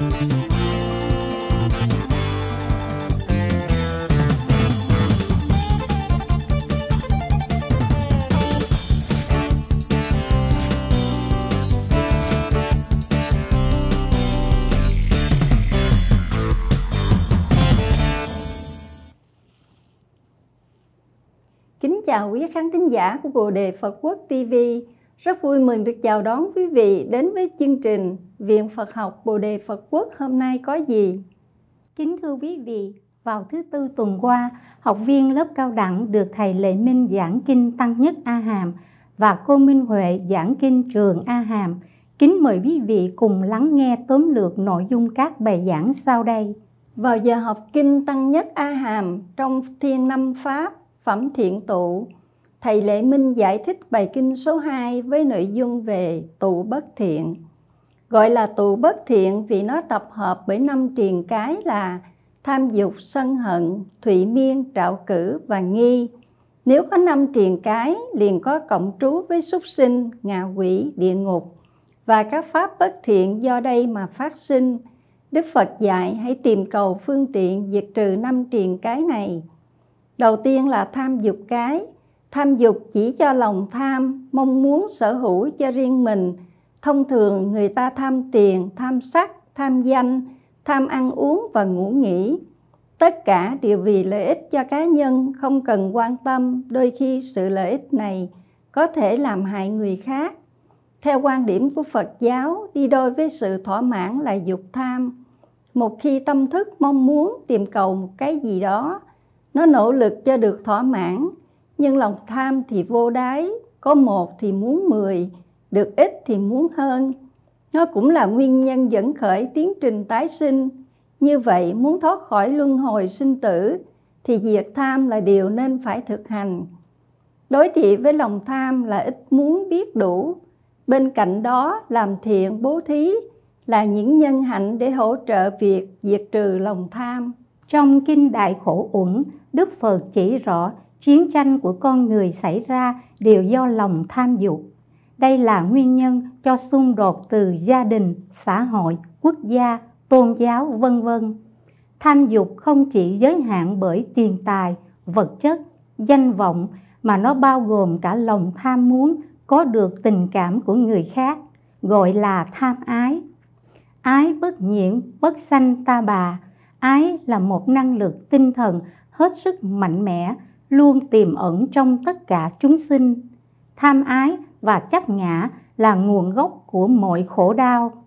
Kính chào quý khán thính giả của Bồ Đề Phật Quốc TV. Rất vui mừng được chào đón quý vị đến với chương trình Viện Phật học Bồ đề Phật quốc hôm nay có gì? Kính thưa quý vị, vào thứ tư tuần qua, học viên lớp cao đẳng được thầy Lệ Minh giảng kinh Tăng Nhất A Hàm và cô Minh Huệ giảng kinh Trường A Hàm. Kính mời quý vị cùng lắng nghe tóm lược nội dung các bài giảng sau đây. Vào giờ học kinh Tăng Nhất A Hàm trong Thiên Năm Pháp, Phẩm Thiện Tụ, Thầy Lệ Minh giải thích bài kinh số 2 với nội dung về tụ bất thiện. Gọi là tụ bất thiện vì nó tập hợp bởi năm triền cái là tham dục, sân hận, thụy miên, trạo cử và nghi. Nếu có năm triền cái liền có cộng trú với súc sinh, ngạ quỷ, địa ngục và các pháp bất thiện do đây mà phát sinh. Đức Phật dạy hãy tìm cầu phương tiện diệt trừ năm triền cái này. Đầu tiên là tham dục cái, Tham dục chỉ cho lòng tham, mong muốn sở hữu cho riêng mình. Thông thường người ta tham tiền, tham sắc, tham danh, tham ăn uống và ngủ nghỉ. Tất cả đều vì lợi ích cho cá nhân, không cần quan tâm đôi khi sự lợi ích này có thể làm hại người khác. Theo quan điểm của Phật giáo, đi đôi với sự thỏa mãn là dục tham. Một khi tâm thức mong muốn tìm cầu một cái gì đó, nó nỗ lực cho được thỏa mãn, nhưng lòng tham thì vô đáy có một thì muốn mười được ít thì muốn hơn nó cũng là nguyên nhân dẫn khởi tiến trình tái sinh như vậy muốn thoát khỏi luân hồi sinh tử thì diệt tham là điều nên phải thực hành đối trị với lòng tham là ít muốn biết đủ bên cạnh đó làm thiện bố thí là những nhân hạnh để hỗ trợ việc diệt trừ lòng tham trong Kinh Đại Khổ Uẩn, Đức Phật chỉ rõ chiến tranh của con người xảy ra đều do lòng tham dục. Đây là nguyên nhân cho xung đột từ gia đình, xã hội, quốc gia, tôn giáo, vân vân. Tham dục không chỉ giới hạn bởi tiền tài, vật chất, danh vọng mà nó bao gồm cả lòng tham muốn có được tình cảm của người khác, gọi là tham ái. Ái bất nhiễm, bất sanh ta bà, ái là một năng lực tinh thần hết sức mạnh mẽ luôn tiềm ẩn trong tất cả chúng sinh tham ái và chấp ngã là nguồn gốc của mọi khổ đau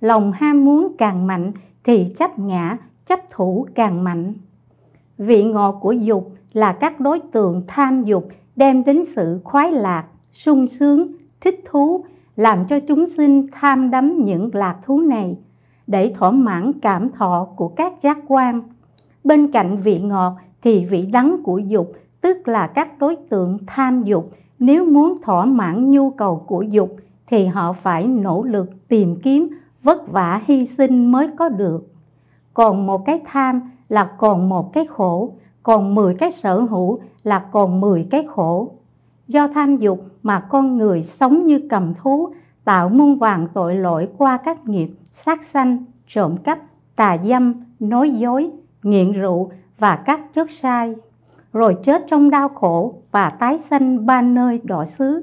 lòng ham muốn càng mạnh thì chấp ngã chấp thủ càng mạnh vị ngọt của dục là các đối tượng tham dục đem đến sự khoái lạc sung sướng thích thú làm cho chúng sinh tham đắm những lạc thú này để thỏa mãn cảm thọ của các giác quan. Bên cạnh vị ngọt thì vị đắng của dục, tức là các đối tượng tham dục, nếu muốn thỏa mãn nhu cầu của dục thì họ phải nỗ lực tìm kiếm, vất vả hy sinh mới có được. Còn một cái tham là còn một cái khổ, còn 10 cái sở hữu là còn 10 cái khổ. Do tham dục mà con người sống như cầm thú tạo muôn vàng tội lỗi qua các nghiệp sát sanh, trộm cắp, tà dâm, nói dối, nghiện rượu và các chất sai, rồi chết trong đau khổ và tái sanh ba nơi đỏ xứ.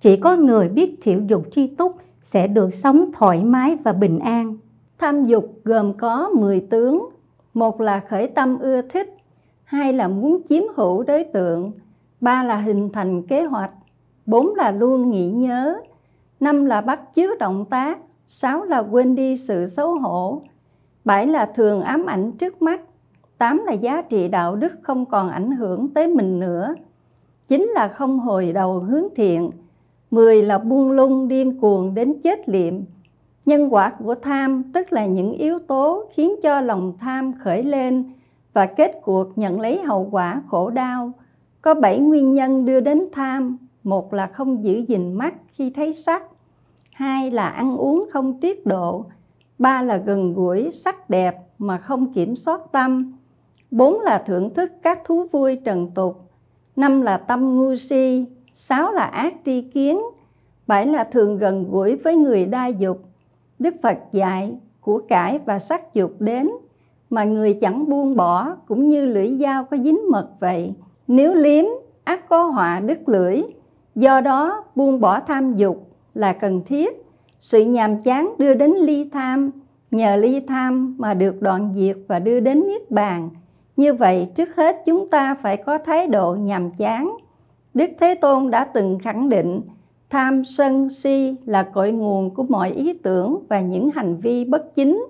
Chỉ có người biết chịu dục chi túc sẽ được sống thoải mái và bình an. Tham dục gồm có 10 tướng, một là khởi tâm ưa thích, hai là muốn chiếm hữu đối tượng, ba là hình thành kế hoạch, bốn là luôn nghĩ nhớ, năm là bắt chước động tác, sáu là quên đi sự xấu hổ, bảy là thường ám ảnh trước mắt, tám là giá trị đạo đức không còn ảnh hưởng tới mình nữa, chín là không hồi đầu hướng thiện, mười là buông lung điên cuồng đến chết liệm. Nhân quả của tham tức là những yếu tố khiến cho lòng tham khởi lên và kết cuộc nhận lấy hậu quả khổ đau. Có bảy nguyên nhân đưa đến tham một là không giữ gìn mắt khi thấy sắc hai là ăn uống không tiết độ ba là gần gũi sắc đẹp mà không kiểm soát tâm bốn là thưởng thức các thú vui trần tục năm là tâm ngu si sáu là ác tri kiến bảy là thường gần gũi với người đa dục đức phật dạy của cải và sắc dục đến mà người chẳng buông bỏ cũng như lưỡi dao có dính mật vậy nếu liếm ác có họa đứt lưỡi Do đó, buông bỏ tham dục là cần thiết. Sự nhàm chán đưa đến ly tham, nhờ ly tham mà được đoạn diệt và đưa đến niết bàn. Như vậy, trước hết chúng ta phải có thái độ nhàm chán. Đức Thế Tôn đã từng khẳng định tham sân si là cội nguồn của mọi ý tưởng và những hành vi bất chính.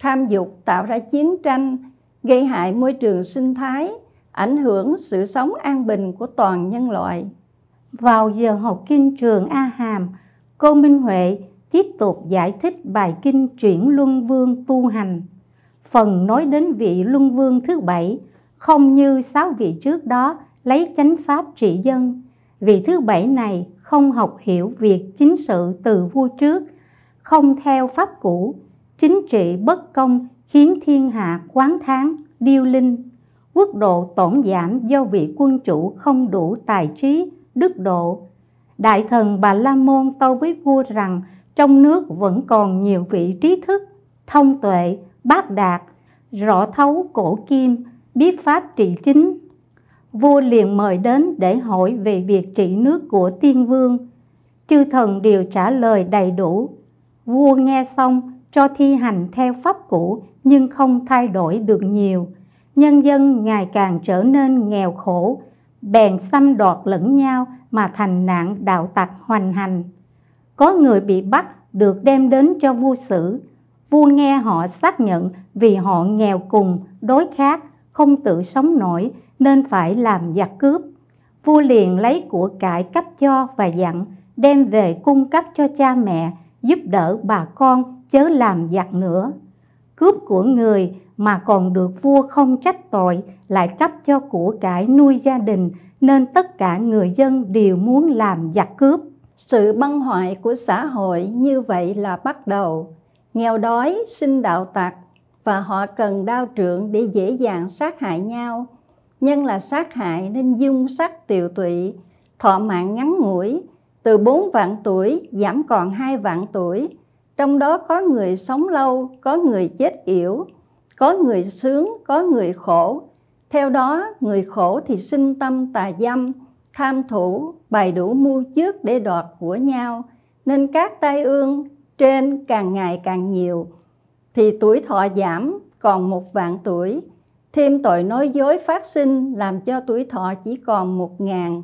Tham dục tạo ra chiến tranh, gây hại môi trường sinh thái, ảnh hưởng sự sống an bình của toàn nhân loại. Vào giờ học kinh trường A Hàm, cô Minh Huệ tiếp tục giải thích bài kinh chuyển Luân Vương tu hành. Phần nói đến vị Luân Vương thứ bảy, không như sáu vị trước đó lấy chánh pháp trị dân. Vị thứ bảy này không học hiểu việc chính sự từ vua trước, không theo pháp cũ, chính trị bất công khiến thiên hạ quán tháng, điêu linh. Quốc độ tổn giảm do vị quân chủ không đủ tài trí đức độ. Đại thần Bà La Môn tâu với vua rằng trong nước vẫn còn nhiều vị trí thức, thông tuệ, bác đạt, rõ thấu cổ kim, biết pháp trị chính. Vua liền mời đến để hỏi về việc trị nước của tiên vương. Chư thần đều trả lời đầy đủ. Vua nghe xong cho thi hành theo pháp cũ nhưng không thay đổi được nhiều. Nhân dân ngày càng trở nên nghèo khổ, bèn xâm đoạt lẫn nhau mà thành nạn đạo tặc hoành hành. Có người bị bắt được đem đến cho vua xử. Vua nghe họ xác nhận vì họ nghèo cùng, đối khác không tự sống nổi nên phải làm giặc cướp. Vua liền lấy của cải cấp cho và dặn đem về cung cấp cho cha mẹ, giúp đỡ bà con chớ làm giặc nữa. Cướp của người mà còn được vua không trách tội lại cấp cho của cải nuôi gia đình nên tất cả người dân đều muốn làm giặc cướp. Sự băng hoại của xã hội như vậy là bắt đầu. Nghèo đói, sinh đạo tặc và họ cần đao trượng để dễ dàng sát hại nhau. Nhân là sát hại nên dung sắc tiều tụy, thọ mạng ngắn ngủi, từ 4 vạn tuổi giảm còn 2 vạn tuổi. Trong đó có người sống lâu, có người chết yểu, có người sướng có người khổ theo đó người khổ thì sinh tâm tà dâm tham thủ bày đủ mưu trước để đoạt của nhau nên các tai ương trên càng ngày càng nhiều thì tuổi thọ giảm còn một vạn tuổi thêm tội nói dối phát sinh làm cho tuổi thọ chỉ còn một ngàn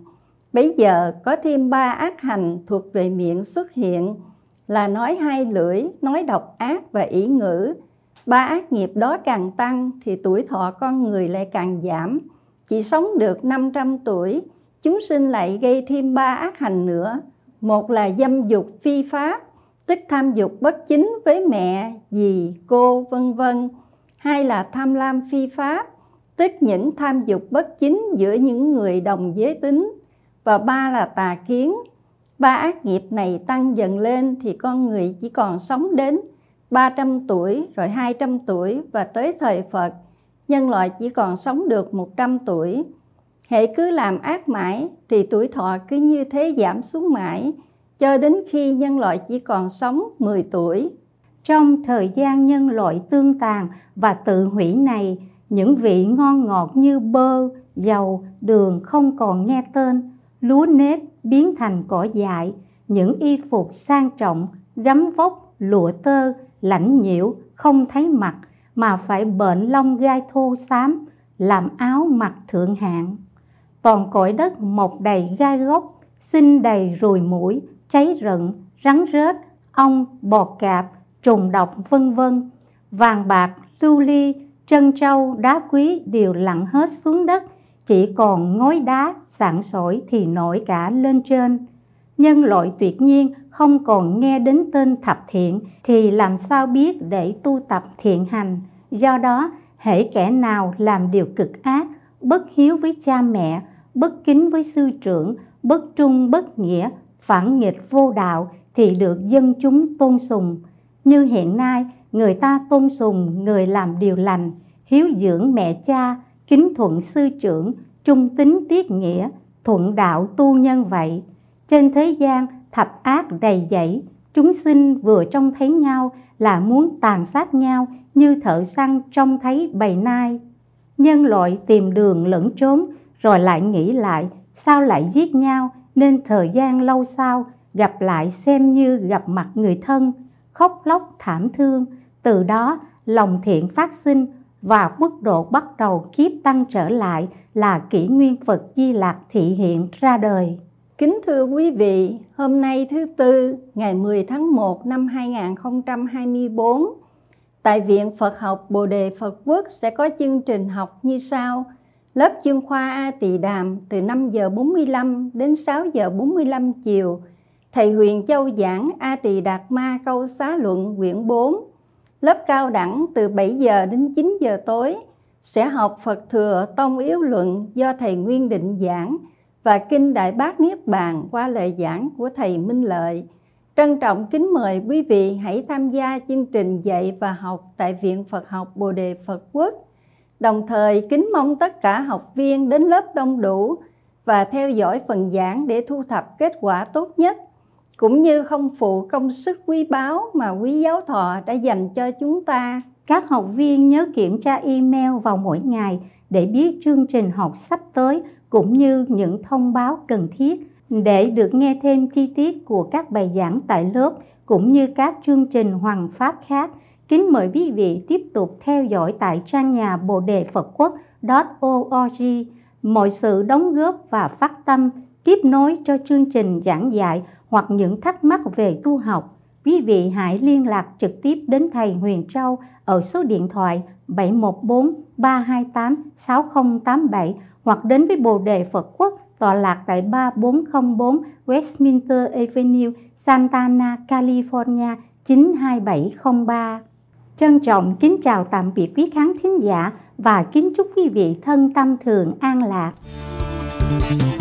bây giờ có thêm ba ác hành thuộc về miệng xuất hiện là nói hai lưỡi nói độc ác và ý ngữ ba ác nghiệp đó càng tăng thì tuổi thọ con người lại càng giảm. Chỉ sống được 500 tuổi, chúng sinh lại gây thêm ba ác hành nữa. Một là dâm dục phi pháp, tức tham dục bất chính với mẹ, dì, cô, vân vân. Hai là tham lam phi pháp, tức những tham dục bất chính giữa những người đồng giới tính. Và ba là tà kiến. Ba ác nghiệp này tăng dần lên thì con người chỉ còn sống đến 300 tuổi, rồi 200 tuổi và tới thời Phật, nhân loại chỉ còn sống được 100 tuổi. Hệ cứ làm ác mãi thì tuổi thọ cứ như thế giảm xuống mãi, cho đến khi nhân loại chỉ còn sống 10 tuổi. Trong thời gian nhân loại tương tàn và tự hủy này, những vị ngon ngọt như bơ, dầu, đường không còn nghe tên, lúa nếp biến thành cỏ dại, những y phục sang trọng gấm vóc, lụa tơ, lãnh nhiễu, không thấy mặt mà phải bệnh lông gai thô xám, làm áo mặc thượng hạng. Toàn cõi đất mọc đầy gai góc, sinh đầy rùi mũi, cháy rận, rắn rết, ong, bọt cạp, trùng độc vân vân. Vàng bạc, lưu ly, trân châu đá quý đều lặn hết xuống đất, chỉ còn ngói đá sạn sỏi thì nổi cả lên trên nhân loại tuyệt nhiên không còn nghe đến tên thập thiện thì làm sao biết để tu tập thiện hành. Do đó, hễ kẻ nào làm điều cực ác, bất hiếu với cha mẹ, bất kính với sư trưởng, bất trung bất nghĩa, phản nghịch vô đạo thì được dân chúng tôn sùng. Như hiện nay, người ta tôn sùng người làm điều lành, hiếu dưỡng mẹ cha, kính thuận sư trưởng, trung tính tiết nghĩa, thuận đạo tu nhân vậy. Trên thế gian thập ác đầy dẫy, chúng sinh vừa trông thấy nhau là muốn tàn sát nhau như thợ săn trông thấy bầy nai. Nhân loại tìm đường lẫn trốn rồi lại nghĩ lại sao lại giết nhau nên thời gian lâu sau gặp lại xem như gặp mặt người thân, khóc lóc thảm thương, từ đó lòng thiện phát sinh và mức độ bắt đầu kiếp tăng trở lại là kỷ nguyên Phật Di Lạc thị hiện ra đời. Kính thưa quý vị, hôm nay thứ Tư, ngày 10 tháng 1 năm 2024, tại Viện Phật học Bồ Đề Phật Quốc sẽ có chương trình học như sau. Lớp chuyên khoa A Tỳ Đàm từ 5 giờ 45 đến 6 giờ 45 chiều. Thầy Huyền Châu giảng A Tỳ Đạt Ma câu xá luận quyển 4. Lớp cao đẳng từ 7 giờ đến 9 giờ tối sẽ học Phật Thừa Tông Yếu Luận do Thầy Nguyên Định giảng – và Kinh Đại bát Niết Bàn qua lời giảng của Thầy Minh Lợi. Trân trọng kính mời quý vị hãy tham gia chương trình dạy và học tại Viện Phật học Bồ Đề Phật Quốc. Đồng thời kính mong tất cả học viên đến lớp đông đủ và theo dõi phần giảng để thu thập kết quả tốt nhất, cũng như không phụ công sức quý báu mà quý giáo thọ đã dành cho chúng ta. Các học viên nhớ kiểm tra email vào mỗi ngày để biết chương trình học sắp tới cũng như những thông báo cần thiết để được nghe thêm chi tiết của các bài giảng tại lớp cũng như các chương trình hoàng pháp khác kính mời quý vị tiếp tục theo dõi tại trang nhà bồ đề phật quốc org mọi sự đóng góp và phát tâm tiếp nối cho chương trình giảng dạy hoặc những thắc mắc về tu học quý vị hãy liên lạc trực tiếp đến thầy Huyền Châu ở số điện thoại 714 328 6087 hoặc đến với Bồ Đề Phật Quốc tọa lạc tại 3404 Westminster Avenue, santa Santana, California 92703. Trân trọng kính chào tạm biệt quý khán thính giả và kính chúc quý vị thân tâm thường an lạc. Thank you.